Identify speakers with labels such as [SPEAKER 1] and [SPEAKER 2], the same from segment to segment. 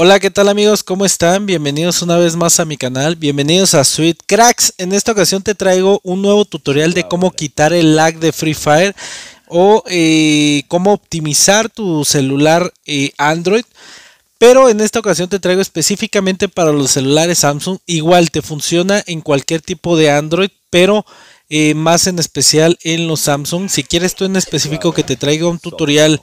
[SPEAKER 1] Hola, ¿qué tal amigos? ¿Cómo están? Bienvenidos una vez más a mi canal, bienvenidos a Sweet Cracks. En esta ocasión te traigo un nuevo tutorial de cómo quitar el lag de Free Fire o eh, cómo optimizar tu celular eh, Android. Pero en esta ocasión te traigo específicamente para los celulares Samsung. Igual te funciona en cualquier tipo de Android, pero eh, más en especial en los Samsung. Si quieres tú en específico que te traiga un tutorial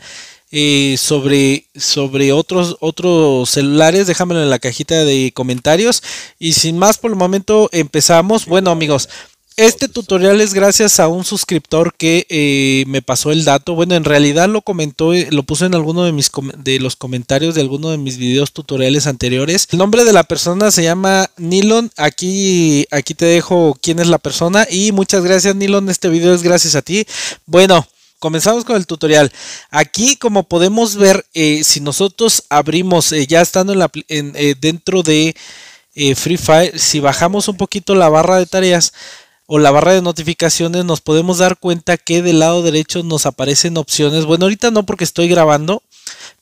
[SPEAKER 1] sobre, sobre otros, otros celulares, déjamelo en la cajita de comentarios. Y sin más, por el momento empezamos. Bueno, amigos. Este tutorial es gracias a un suscriptor que eh, me pasó el dato. Bueno, en realidad lo comentó, eh, lo puso en alguno de mis de los comentarios de alguno de mis videos tutoriales anteriores. El nombre de la persona se llama Nilon. Aquí, aquí te dejo quién es la persona. Y muchas gracias, Nilon. Este video es gracias a ti. Bueno, comenzamos con el tutorial. Aquí, como podemos ver, eh, si nosotros abrimos, eh, ya estando eh, dentro de Free Fire, si bajamos un poquito la barra de tareas o la barra de notificaciones, nos podemos dar cuenta que del lado derecho nos aparecen opciones. Bueno, ahorita no porque estoy grabando,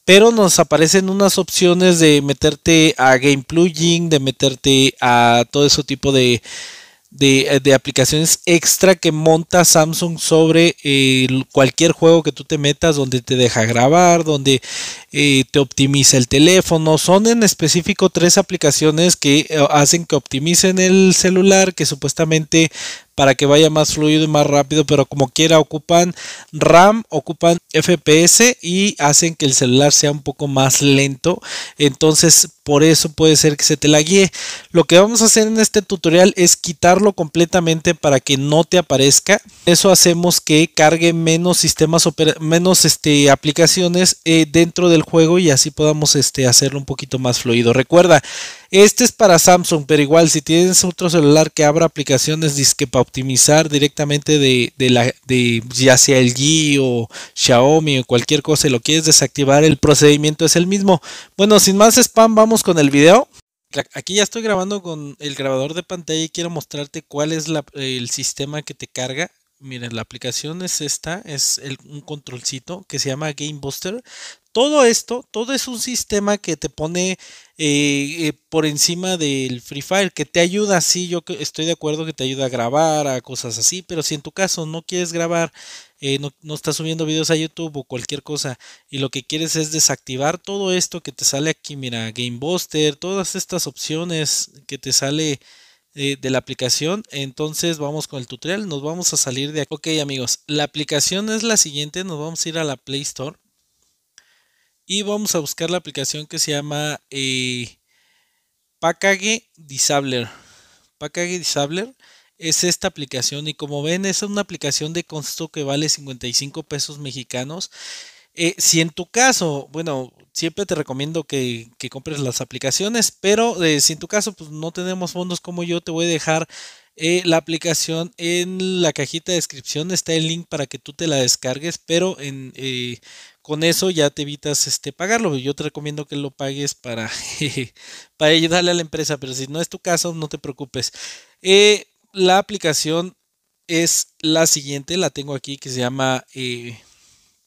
[SPEAKER 1] pero nos aparecen unas opciones de meterte a Game Plugin, de meterte a todo ese tipo de eh, de, aplicaciones extra que monta Samsung sobre eh, cualquier juego que tú te metas, donde te deja grabar, donde eh, te optimiza el teléfono. Son en específico tres aplicaciones que hacen que optimicen el celular, que supuestamente para que vaya más fluido y más rápido, pero como quiera ocupan RAM, ocupan FPS y hacen que el celular sea un poco más lento. Entonces, por eso puede ser que se te la guíe. Lo que vamos a hacer en este tutorial es quitarlo completamente para que no te aparezca. Eso hacemos que cargue menos sistemas, menos este, aplicaciones eh, dentro del juego y así podamos este, hacerlo un poquito más fluido. Recuerda, este es para Samsung, pero igual si tienes otro celular que abra aplicaciones disque para optimizar directamente de, la, de ya sea el Gi o Xiaomi o cualquier cosa y lo quieres desactivar, el procedimiento es el mismo. Bueno, sin más spam, vamos con el video. Aquí ya estoy grabando con el grabador de pantalla y quiero mostrarte cuál es el sistema que te carga. Miren, la aplicación es esta, es un controlcito que se llama Game Buster. Todo esto, todo es un sistema que te pone eh, eh, por encima del Free Fire, que te ayuda, sí, yo estoy de acuerdo que te ayuda a grabar, a cosas así, pero si en tu caso no quieres grabar, eh, no, estás subiendo videos a YouTube o cualquier cosa, y lo que quieres es desactivar todo esto que te sale aquí, mira, Game Buster, todas estas opciones que te sale de la aplicación. Entonces vamos con el tutorial. Nos vamos a salir de aquí. Ok amigos, la aplicación es la siguiente. Nos vamos a ir a la Play Store. Y vamos a buscar la aplicación que se llama eh, Package Disabler. Package Disabler es esta aplicación y como ven es una aplicación de costo que vale 55 pesos mexicanos. Eh, si en tu caso, bueno, siempre te recomiendo que, compres las aplicaciones, pero eh, si en tu caso pues no tenemos fondos como yo, te voy a dejar eh, la aplicación en la cajita de descripción está el link para que tú te la descargues, pero eh, con eso ya te evitas este, pagarlo. Yo te recomiendo que lo pagues para, para ayudarle a la empresa, pero si no es tu caso, no te preocupes. Eh, la aplicación es la siguiente, la tengo aquí que se llama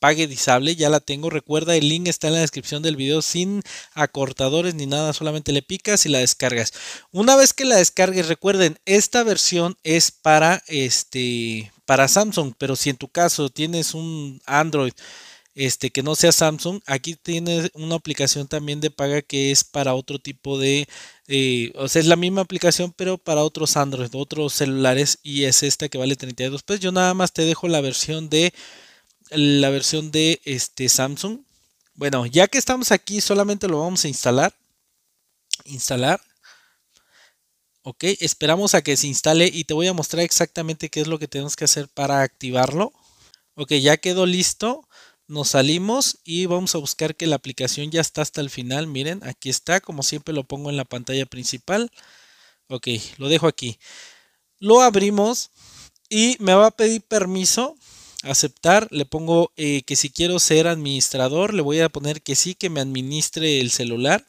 [SPEAKER 1] pague disable, ya la tengo. Recuerda, el link está en la descripción del video sin acortadores ni nada, solamente le picas y la descargas. Una vez que la descargues, recuerden, esta versión es para este para Samsung, pero si en tu caso tienes un Android este, que no sea Samsung. Aquí tienes una aplicación también de paga que es para otro tipo de, eh, o sea, es la misma aplicación pero para otros Android, otros celulares y es esta que vale 32 pesos. Yo nada más te dejo la versión de la versión de este Samsung. Bueno, ya que estamos aquí, solamente lo vamos a instalar. Instalar. Ok, esperamos a que se instale y te voy a mostrar exactamente qué es lo que tenemos que hacer para activarlo. Ok, ya quedó listo. Nos salimos y vamos a buscar que la aplicación ya está hasta el final. Miren, aquí está, como siempre lo pongo en la pantalla principal. Ok, lo dejo aquí. Lo abrimos y me va a pedir permiso aceptar, le pongo eh, que si quiero ser administrador, le voy a poner que sí, que me administre el celular.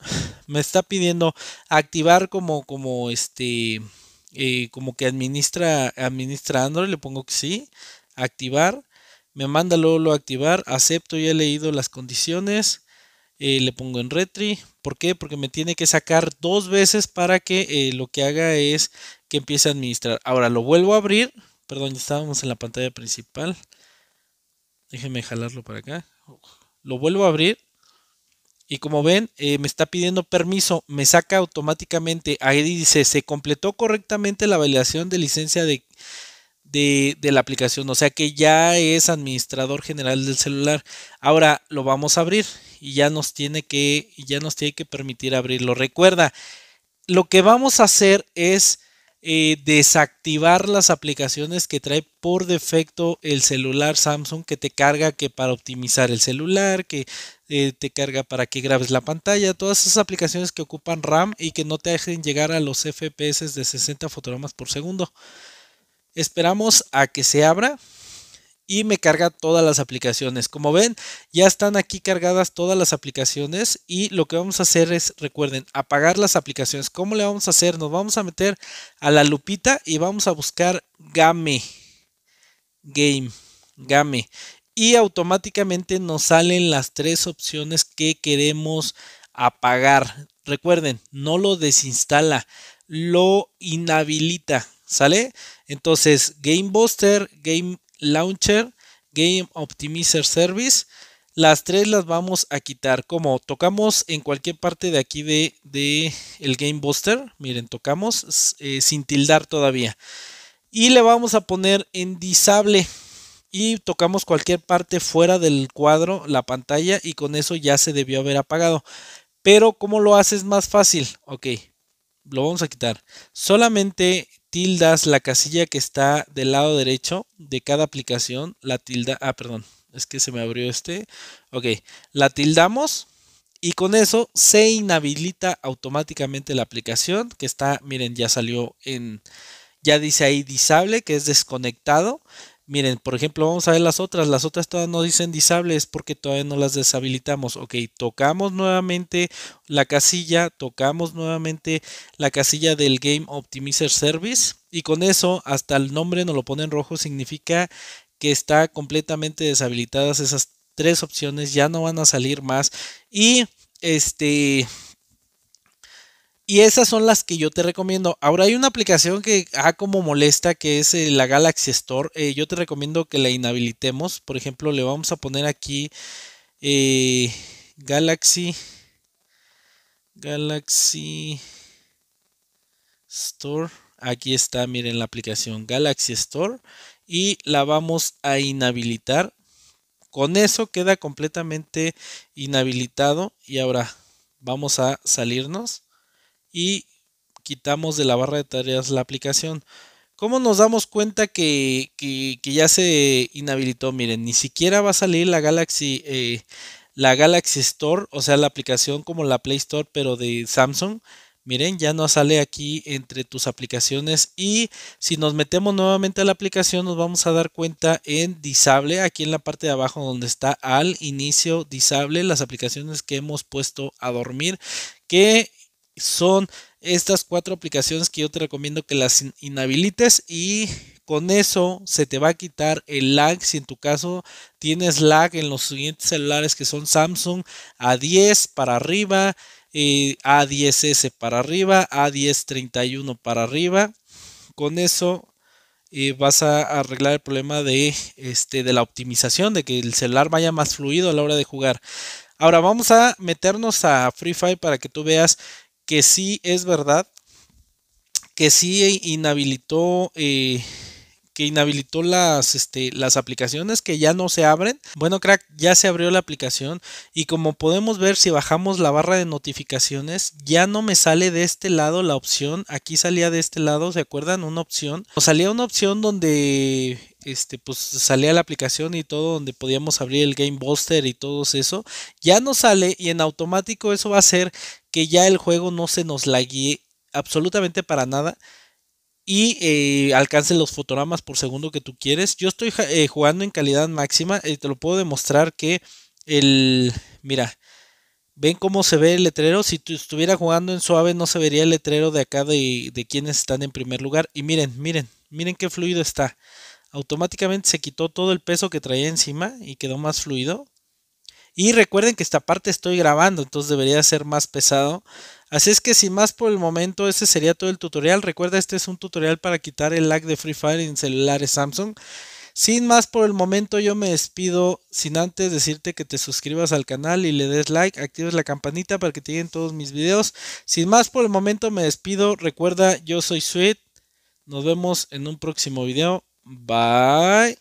[SPEAKER 1] Me está pidiendo activar como, como este, eh, como que administra, administra Android, le pongo que sí, activar. Me manda luego lo activar, acepto, ya he leído las condiciones. Eh, le pongo en retry, ¿Por qué? Porque me tiene que sacar dos veces para que lo que haga es que empiece a administrar. Ahora lo vuelvo a abrir, Perdón, estábamos en la pantalla principal. Déjenme jalarlo para acá. Lo vuelvo a abrir. Y como ven, eh, me está pidiendo permiso. Me saca automáticamente. Ahí dice, se completó correctamente la validación de licencia de, de, la aplicación. O sea que ya es administrador general del celular. Ahora lo vamos a abrir. Y ya nos tiene que, ya nos tiene que permitir abrirlo. Recuerda, lo que vamos a hacer es eh, desactivar las aplicaciones que trae por defecto el celular Samsung que te carga que para optimizar el celular, que eh, te carga para que grabes la pantalla, todas esas aplicaciones que ocupan RAM y que no te dejen llegar a los FPS de 60 fotogramas por segundo. Esperamos a que se abra y me carga todas las aplicaciones. Como ven, ya están aquí cargadas todas las aplicaciones y lo que vamos a hacer es, recuerden, apagar las aplicaciones. ¿Cómo le vamos a hacer? Nos vamos a meter a la lupita y vamos a buscar game. Game. Game. Y automáticamente nos salen las tres opciones que queremos apagar. Recuerden, no lo desinstala, lo inhabilita. ¿Sale? Entonces, Game Booster. Game Launcher, Game Optimizer Service. Las tres las vamos a quitar. Como tocamos en cualquier parte de aquí de, el Game Buster. Miren, tocamos eh, sin tildar todavía. Y le vamos a poner en disable. Y tocamos cualquier parte fuera del cuadro, la pantalla. Y con eso ya se debió haber apagado. Pero ¿cómo lo haces más fácil? Ok, lo vamos a quitar. Solamente tildas la casilla que está del lado derecho de cada aplicación, la tilda, ah, perdón, es que se me abrió este, ok, la tildamos y con eso se inhabilita automáticamente la aplicación que está, miren, ya salió en, ya dice ahí disable, que es desconectado, Miren, por ejemplo, vamos a ver las otras. Las otras todavía no dicen disables porque todavía no las deshabilitamos. Ok, tocamos nuevamente la casilla, tocamos nuevamente la casilla del Game Optimizer Service. Y con eso, hasta el nombre nos lo pone en rojo, significa que está completamente deshabilitadas esas tres opciones. Ya no van a salir más. Y este y esas son las que yo te recomiendo. Ahora hay una aplicación que, ha ah, como molesta, que es eh, la Galaxy Store. Eh, yo te recomiendo que la inhabilitemos. Por ejemplo, le vamos a poner aquí eh, Galaxy. Galaxy Store. Aquí está, miren la aplicación Galaxy Store. Y la vamos a inhabilitar. Con eso queda completamente inhabilitado. Y ahora vamos a salirnos y quitamos de la barra de tareas la aplicación. ¿Cómo nos damos cuenta que, ya se inhabilitó? Miren, ni siquiera va a salir la Galaxy, eh, la Galaxy Store, o sea, la aplicación como la Play Store, pero de Samsung. Miren, ya no sale aquí entre tus aplicaciones y si nos metemos nuevamente a la aplicación nos vamos a dar cuenta en Disable, aquí en la parte de abajo donde está al inicio Disable, las aplicaciones que hemos puesto a dormir, que son estas cuatro aplicaciones que yo te recomiendo que las inhabilites y con eso se te va a quitar el lag si en tu caso tienes lag en los siguientes celulares que son Samsung A10 para arriba, eh, A10S para arriba, A1031 para arriba. Con eso eh, vas a arreglar el problema de, este, de la optimización, de que el celular vaya más fluido a la hora de jugar. Ahora vamos a meternos a Free Fire para que tú veas que sí es verdad, que sí inhabilitó, eh, que inhabilitó las, este, las aplicaciones que ya no se abren. Bueno, crack, ya se abrió la aplicación y como podemos ver si bajamos la barra de notificaciones, ya no me sale de este lado la opción. Aquí salía de este lado, ¿se acuerdan? Una opción. O salía una opción donde este, pues salía la aplicación y todo donde podíamos abrir el Game Buster y todo eso, ya no sale y en automático eso va a hacer que ya el juego no se nos lague absolutamente para nada y eh, alcance los fotogramas por segundo que tú quieres. Yo estoy eh, jugando en calidad máxima y eh, te lo puedo demostrar que el... Mira, ven cómo se ve el letrero. Si tú estuviera jugando en suave no se vería el letrero de acá de, de quienes están en primer lugar. Y miren, miren, miren qué fluido está automáticamente se quitó todo el peso que traía encima y quedó más fluido. Y recuerden que esta parte estoy grabando, entonces debería ser más pesado. Así es que sin más por el momento, ese sería todo el tutorial. Recuerda, este es un tutorial para quitar el lag de Free Fire en celulares Samsung. Sin más por el momento, yo me despido sin antes decirte que te suscribas al canal y le des like, actives la campanita para que te lleguen todos mis videos. Sin más por el momento, me despido. Recuerda, yo soy Sweet. Nos vemos en un próximo video. Bye.